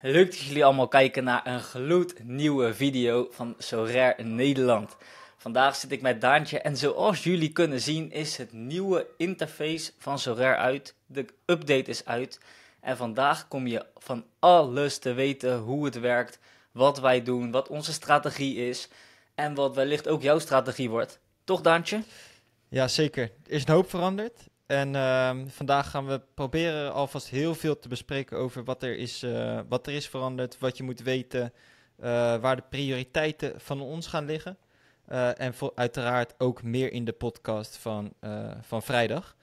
Leuk dat jullie allemaal kijken naar een gloednieuwe video van Sorair Nederland. Vandaag zit ik met Daantje en zoals jullie kunnen zien is het nieuwe interface van Sorair uit. De update is uit en vandaag kom je van alles te weten hoe het werkt, wat wij doen, wat onze strategie is en wat wellicht ook jouw strategie wordt. Toch Daantje? Ja, zeker. Er is een hoop veranderd. En ehm, vandaag gaan we proberen alvast heel veel te bespreken over wat er is, eh, wat er is veranderd, wat je moet weten, eh, waar de prioriteiten van ons gaan liggen. Eh, en uiteraard ook meer in de podcast van, van vrijdag.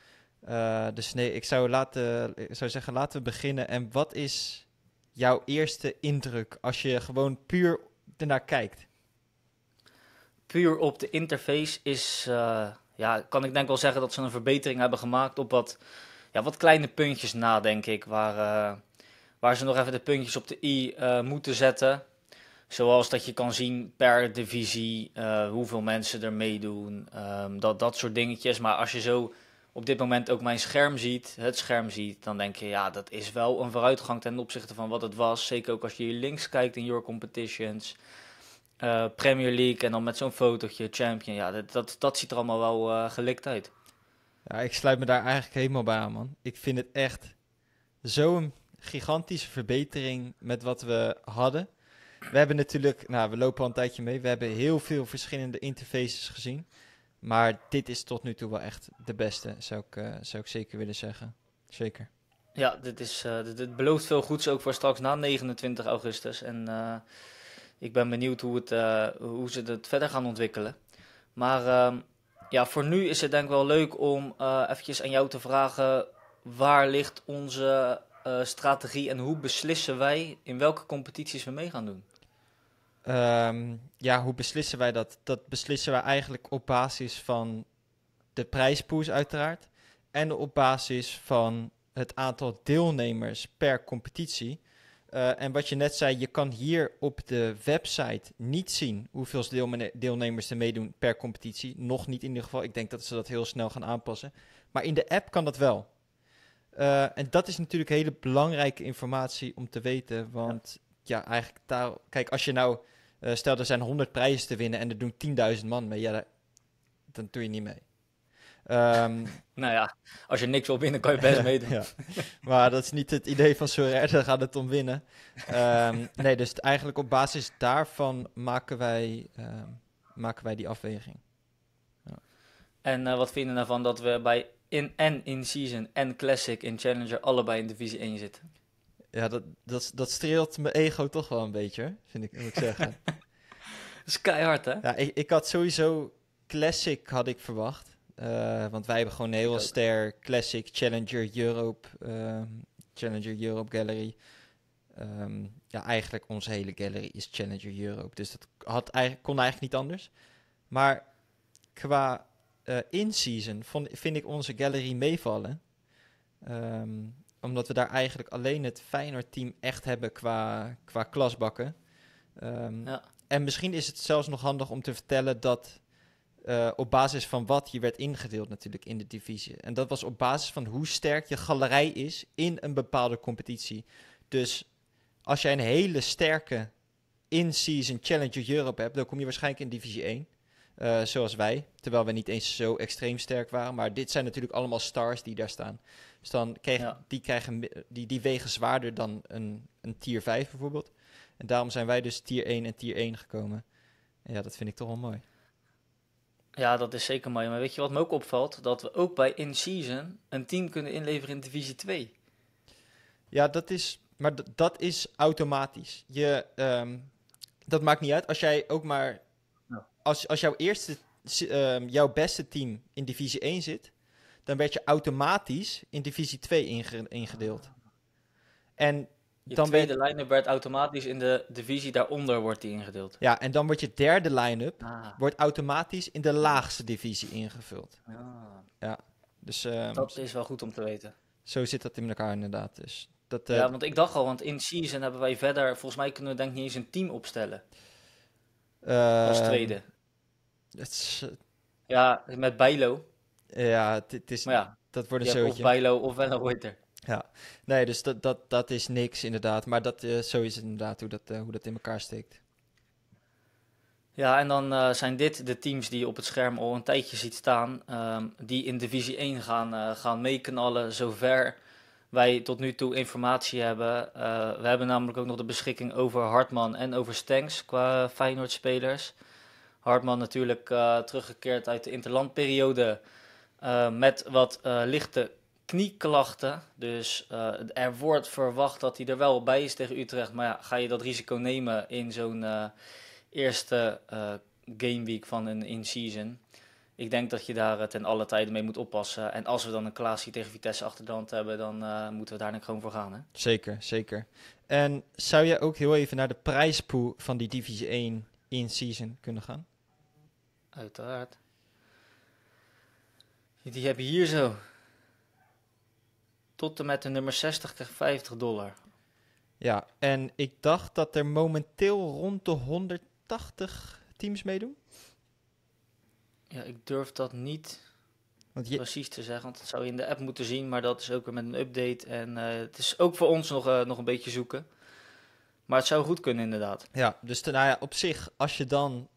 dus nee, ik zou, laten, ik zou zeggen, laten we beginnen. En wat is jouw eerste indruk als je gewoon puur ernaar kijkt? Puur op de interface is ja, kan ik denk wel zeggen dat ze een verbetering hebben gemaakt op wat, ja, wat kleine puntjes na, denk ik. Waar, eh, waar ze nog even de puntjes op de i eh, moeten zetten. Zoals dat je kan zien per divisie eh, hoeveel mensen er meedoen. Ehm, dat, dat soort dingetjes. Maar als je zo op dit moment ook mijn scherm ziet, het scherm ziet, dan denk je ja, dat is wel een vooruitgang ten opzichte van wat het was. Zeker ook als je hier links kijkt in Your Competitions. Eh, Premier League en dan met zo'n fotootje Champion. Ja, dat, dat, dat, ziet er allemaal wel uh, gelikt uit. Ja, ik sluit me daar eigenlijk helemaal bij aan, man. Ik vind het echt zo'n gigantische verbetering met wat we hadden. We hebben natuurlijk, nou, we lopen al een tijdje mee. We hebben heel veel verschillende interfaces gezien. Maar dit is tot nu toe wel echt de beste, zou ik, eh, zou ik zeker willen zeggen. Zeker. Ja, dit, is, dit, belooft veel goeds ook voor straks na 29 augustus. En ik ben benieuwd hoe, het, eh, hoe ze het verder gaan ontwikkelen. Maar ehm, ja, voor nu is het denk ik wel leuk om eh, eventjes aan jou te vragen... waar ligt onze eh, strategie en hoe beslissen wij in welke competities we mee gaan doen? Ehm, ja, hoe beslissen wij dat? Dat beslissen wij eigenlijk op basis van de prijspoes uiteraard. En op basis van het aantal deelnemers per competitie. Eh, en wat je net zei, je kan hier op de website niet zien hoeveel deelnemers er meedoen per competitie. Nog niet in ieder geval. Ik denk dat ze dat heel snel gaan aanpassen. Maar in de app kan dat wel. Eh, en dat is natuurlijk hele belangrijke informatie om te weten. Want ja, eigenlijk, kijk, als je nou, uh, stel er zijn 100 prijzen te winnen en er doen 10.000 man mee, ja, dan doe je niet mee. Ehm, nou ja, als je niks wil winnen, kan je best meedoen. Maar dat is niet het idee van Sorare, daar gaat het om winnen. Ehm, nee, dus eigenlijk op basis daarvan maken wij, ehm, maken wij die afweging. Ja. En eh, wat vinden we ervan dat we bij in en in season en classic in challenger allebei in divisie 1 zitten? Ja, dat, dat, streelt mijn ego toch wel een beetje, vind ik, moet zeggen. dat is keihard, hè? Ja, ik, ik had sowieso classic had ik verwacht. Eh, want wij hebben gewoon een heel ster Classic Challenger Europe, ehm, Challenger Europe Gallery. Ehm, ja, eigenlijk onze hele gallery is Challenger Europe. Dus dat had eigenlijk, kon eigenlijk niet anders. Maar qua uh, in-season vind ik onze gallery meevallen. Ehm, omdat we daar eigenlijk alleen het Feyenoord-team echt hebben qua, qua klasbakken. ja. En misschien is het zelfs nog handig om te vertellen dat eh, op basis van wat je werd ingedeeld natuurlijk in de divisie. En dat was op basis van hoe sterk je galerij is in een bepaalde competitie. Dus als jij een hele sterke in-season Challenger Europe hebt, dan kom je waarschijnlijk in divisie 1. Eh, zoals wij, terwijl we niet eens zo extreem sterk waren. Maar dit zijn natuurlijk allemaal stars die daar staan. Dus dan die, krijgen, die, die wegen zwaarder dan een, een tier 5 bijvoorbeeld. En daarom zijn wij dus tier 1 en tier 1 gekomen. ja, dat vind ik toch wel mooi. Ja, dat is zeker mooi. Maar weet je wat me ook opvalt? Dat we ook bij in-season een team kunnen inleveren in divisie 2. Ja, dat is... Maar dat is automatisch. Je, ehm, dat maakt niet uit. Als jij ook maar... Als, als jouw eerste... Ehm, jouw beste team in divisie 1 zit... dan werd je automatisch in divisie 2 ingedeeld. En je dan tweede de line-up werd automatisch in de divisie daaronder wordt die ingedeeld. Ja, en dan wordt je derde line-up ah. wordt automatisch in de laagste divisie ingevuld. Ah. Ja, dus... Ehm, dat is wel goed om te weten. Zo zit dat in elkaar inderdaad. Dus dat, eh, ja, want ik dacht al, want in season hebben wij verder... Volgens mij kunnen we denk ik niet eens een team opstellen. Ehm, als tweede. Eh, ja, met Bijlo. Ja, het is... dat wordt een Ja, Of Bijlo of een Reuter nee, dus dat, dat, dat is niks inderdaad. Maar dat, eh, zo is het inderdaad hoe dat, eh, hoe dat in elkaar steekt. Ja, en dan eh, zijn dit de teams die je op het scherm al een tijdje ziet staan. Ehm, die in divisie 1 gaan, gaan meeknallen zover wij tot nu toe informatie hebben. we hebben namelijk ook nog de beschikking over Hartman en over Stengs qua Feyenoord-spelers. Hartman natuurlijk teruggekeerd uit de interlandperiode... met wat lichte knieklachten. Dus eh, er wordt verwacht dat hij er wel bij is tegen Utrecht. Maar ja, ga je dat risico nemen in zo'n eh, eerste uh, eh, gameweek van een in-season? Ik denk dat je daar ten alle tijden mee moet oppassen. En als we dan een klassie tegen Vitesse achter de hand hebben, dan moeten we daar gewoon voor gaan. Hè? Zeker, zeker. En zou jij ook heel even naar de prijspoel van die Divisie 1 in-season kunnen gaan? Uiteraard. Die heb je hier zo tot en met de nummer 60 krijgt 50 dollar. Ja, en ik dacht dat er momenteel rond de 180 teams meedoen. Ja, ik durf dat niet precies te zeggen, want dat zou je in de app moeten zien, maar dat is ook weer met een update. En eh, het is ook voor ons nog, eh, nog een beetje zoeken. Maar het zou goed kunnen, inderdaad. Ja, dus nou ja, op zich, als je dan.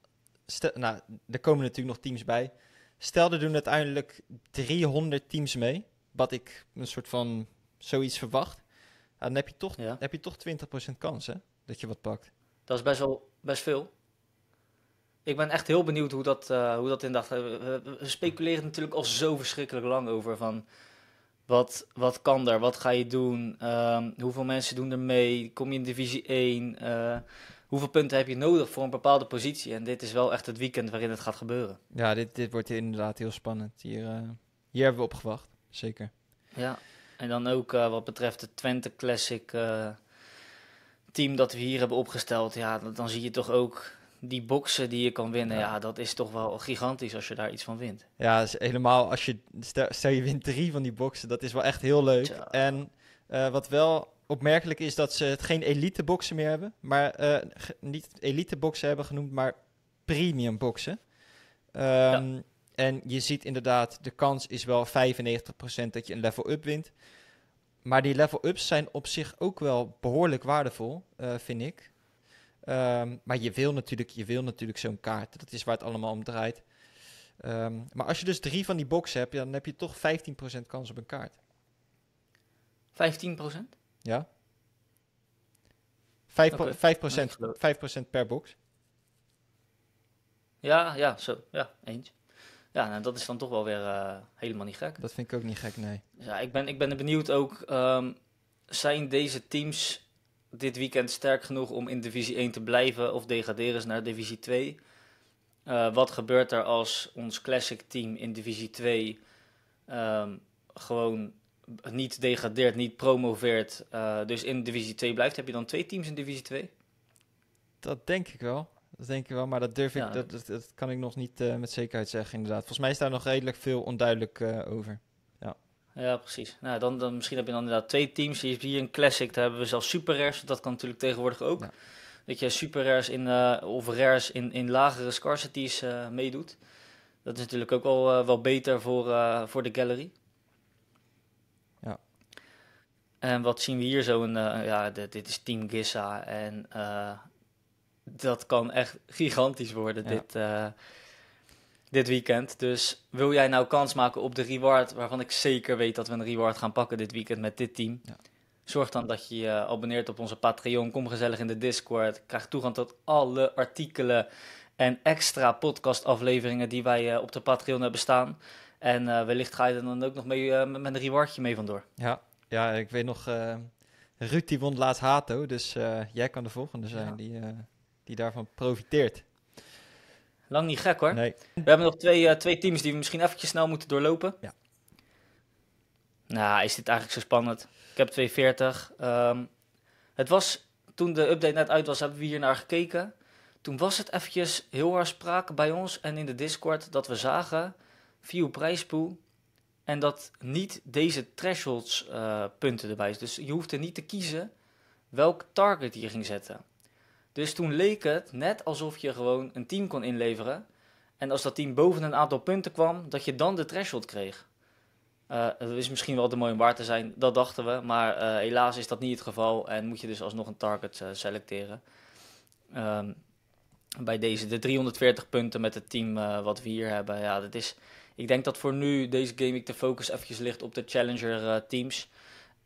nou, er komen natuurlijk nog teams bij. Stel, er doen uiteindelijk 300 teams mee wat ik een soort van zoiets verwacht, dan heb je toch, ja. heb je toch 20% kans hè, dat je wat pakt. Dat is best wel best veel. Ik ben echt heel benieuwd hoe dat, eh, hoe dat in dag. we speculeren natuurlijk al zo verschrikkelijk lang over van... Wat, wat kan er? Wat ga je doen? Ehm, hoeveel mensen doen er mee? Kom je in divisie 1? Eh, hoeveel punten heb je nodig voor een bepaalde positie? En dit is wel echt het weekend waarin het gaat gebeuren. Ja, dit, dit wordt inderdaad heel spannend. Hier, eh, hier hebben we opgewacht. Zeker. Ja, en dan ook eh, wat betreft de Twente Classic eh, team dat we hier hebben opgesteld. Ja, dan, dan zie je toch ook die boksen die je kan winnen. Ja. dat is toch wel gigantisch als je daar iets van wint. Ja, is helemaal als je, stel, je wint drie van die boksen, dat is wel echt heel leuk. En eh, wat wel opmerkelijk is dat ze het geen elite boksen meer hebben, maar niet elite boksen hebben genoemd, maar premium boksen. Ehm, en je ziet inderdaad, de kans is wel 95% dat je een level-up wint. Maar die level-ups zijn op zich ook wel behoorlijk waardevol, eh, vind ik. Ehm, maar je wil natuurlijk, je wil natuurlijk zo'n kaart. Dat is waar het allemaal om draait. Ehm, maar als je dus drie van die boxen hebt, dan heb je toch 15% kans op een kaart. 15%? Ja. 5, okay. 5%, 5 per box. Ja, ja, zo. Ja, eentje. Ja, nou, dat is dan toch wel weer eh, helemaal niet gek. Dat vind ik ook niet gek, nee. Ja, ik ben, ik ben benieuwd ook, ehm, zijn deze teams dit weekend sterk genoeg om in divisie 1 te blijven of degraderen ze naar divisie 2? Eh, wat gebeurt er als ons classic team in divisie 2 ehm, gewoon niet degradeert, niet promoveert, eh, dus in divisie 2 blijft? Heb je dan twee teams in divisie 2? Dat denk ik wel. Dat denk ik wel, maar dat durf ik, dat, dat, kan ik nog niet eh, met zekerheid zeggen, inderdaad. Volgens mij is daar nog redelijk veel onduidelijk eh, over. Ja. ja, precies. Nou, dan, dan, misschien heb je dan inderdaad twee teams. Je hier een Classic, daar hebben we zelfs Super Rares. Dat kan natuurlijk tegenwoordig ook. Dat je Super Rares in, uh, of Rares in, in lagere scarcities meedoet. Dat is natuurlijk ook wel, wel beter voor, voor de gallery. Ja. En wat zien we hier zo? Een, ja, dit, dit, is Team Gissa en dat kan echt gigantisch worden dit, eh, dit weekend. Dus wil jij nou kans maken op de reward, waarvan ik zeker weet dat we een reward gaan pakken dit weekend met dit team. Zorg dan dat je je abonneert op onze Patreon. Kom gezellig in de Discord. Krijg toegang tot alle artikelen en extra podcastafleveringen die wij eh, op de Patreon hebben staan. En eh, wellicht ga je er dan ook nog mee, met een rewardje mee vandoor. Ja, ja ik weet nog, Ruud die won laatst Hato, dus jij kan de volgende zijn. Die, die daarvan profiteert. Lang niet gek hoor. Nee. We hebben nog twee, eh, twee teams die we misschien eventjes snel moeten doorlopen. Ja. Nou, is dit eigenlijk zo spannend? Ik heb 240. Ehm, het was, toen de update net uit was, hebben we hier naar gekeken. Toen was het eventjes heel hard sprake bij ons en in de Discord dat we zagen... View prijspoel en dat niet deze thresholds eh, punten erbij is. Dus je hoeft er niet te kiezen welk target je ging zetten. Dus toen leek het net alsof je gewoon een team kon inleveren. En als dat team boven een aantal punten kwam, dat je dan de threshold kreeg. dat eh, is misschien wel te mooi om waar te zijn, dat dachten we. Maar eh, helaas is dat niet het geval en moet je dus alsnog een target eh, selecteren. Ehm, bij deze, de 340 punten met het team wat we hier hebben. Ja, dat is, ik denk dat voor nu deze game ik de focus eventjes ligt op de challenger teams.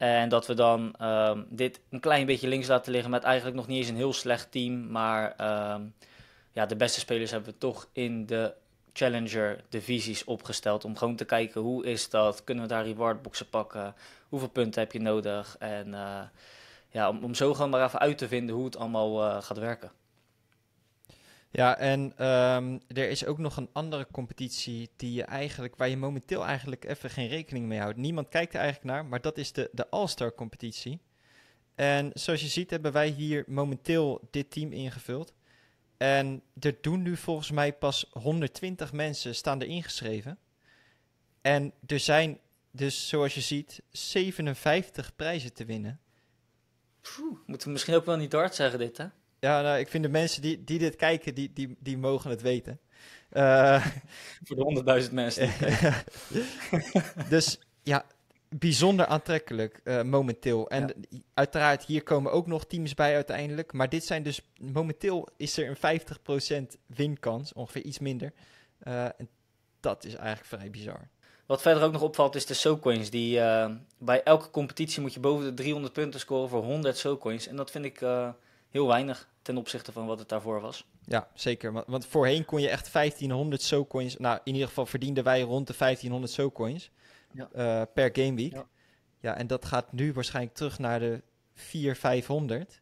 En dat we dan ehm, dit een klein beetje links laten liggen met eigenlijk nog niet eens een heel slecht team. Maar ehm, ja, de beste spelers hebben we toch in de Challenger divisies opgesteld. Om gewoon te kijken hoe is dat? Kunnen we daar rewardboxen pakken? Hoeveel punten heb je nodig? En eh, ja, om, om, zo gewoon maar even uit te vinden hoe het allemaal eh, gaat werken. Ja, en ehm, er is ook nog een andere competitie die je eigenlijk, waar je momenteel eigenlijk even geen rekening mee houdt. Niemand kijkt er eigenlijk naar, maar dat is de, de All-Star competitie. En zoals je ziet hebben wij hier momenteel dit team ingevuld. En er doen nu volgens mij pas 120 mensen staan er ingeschreven. En er zijn dus, zoals je ziet, 57 prijzen te winnen. moeten we misschien ook wel niet hard zeggen dit, hè? Ja, nou, ik vind de mensen die, die dit kijken, die, die, die mogen het weten. Eh, voor de honderdduizend mensen. dus ja, bijzonder aantrekkelijk eh, momenteel. En uiteraard, hier komen ook nog teams bij uiteindelijk. Maar dit zijn dus, momenteel is er een 50% winkans, ongeveer iets minder. Eh, dat is eigenlijk vrij bizar. Wat verder ook nog opvalt is de SoCoins. Die, bij elke competitie moet je boven de 300 punten scoren voor 100 SoCoins. En dat vind ik heel weinig ten opzichte van wat het daarvoor was. Ja, zeker. Want voorheen kon je echt 1500 SoCoins... Nou, in ieder geval verdienden wij rond de 1500 SoCoins ja. Eh, per gameweek. Ja. ja, en dat gaat nu waarschijnlijk terug naar de 400, 500.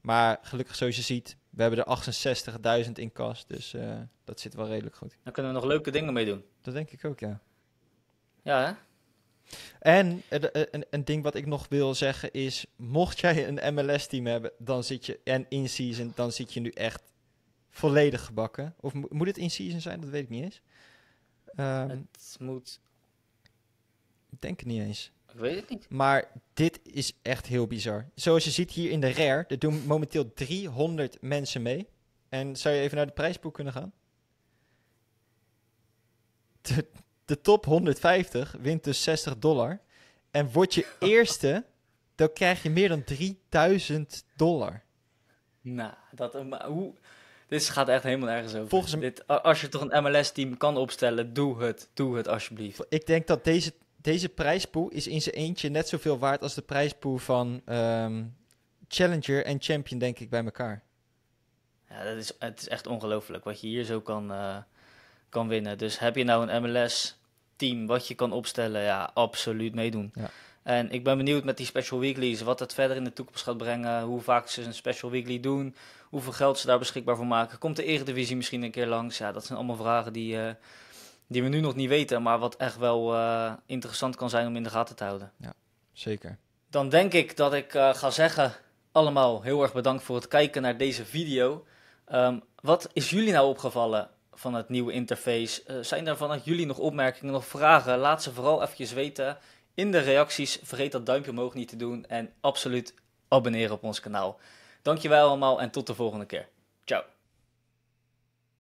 Maar gelukkig, zoals je ziet, we hebben er 68.000 in kas. Dus eh, dat zit wel redelijk goed. Dan kunnen we nog leuke dingen mee doen. Dat denk ik ook, ja. Ja, hè? En eh, eh, een, een, ding wat ik nog wil zeggen is: mocht jij een MLS-team hebben, dan zit je en in season, dan zit je nu echt volledig gebakken. Of moet het in season zijn? Dat weet ik niet eens. Ehm, het moet. Ik denk het niet eens. Ik weet het niet. Maar dit is echt heel bizar. Zoals je ziet hier in de Rare, er doen momenteel 300 mensen mee. En zou je even naar de prijsboek kunnen gaan? De top 150 wint dus 60 dollar. En word je eerste, dan krijg je meer dan 3000 dollar. Nou, dat, eh, hoe, dit gaat echt helemaal ergens over. Volgens dit, als je toch een MLS-team kan opstellen, doe het. Doe het alsjeblieft. Ik denk dat deze, deze prijspoel is in zijn eentje net zoveel waard als de prijspoel van ehm, Challenger en Champion, denk ik, bij elkaar. Ja, dat is, het is echt ongelooflijk wat je hier zo kan, eh, kan winnen. Dus heb je nou een MLS-team wat je kan opstellen? Ja, absoluut meedoen. Ja. En ik ben benieuwd met die special weeklies, wat het verder in de toekomst gaat brengen. Hoe vaak ze een special weekly doen. Hoeveel geld ze daar beschikbaar voor maken. Komt de Eredivisie misschien een keer langs? Ja, dat zijn allemaal vragen die, uh, die we nu nog niet weten. Maar wat echt wel eh, interessant kan zijn om in de gaten te houden. Ja, zeker. Dan denk ik dat ik eh, ga zeggen, allemaal heel erg bedankt voor het kijken naar deze video. Ehm, wat is jullie nou opgevallen van het nieuwe interface. Eh, zijn er vanuit jullie nog opmerkingen, of vragen? Laat ze vooral eventjes weten in de reacties. Vergeet dat duimpje omhoog niet te doen en absoluut abonneren op ons kanaal. Dankjewel allemaal en tot de volgende keer. Ciao.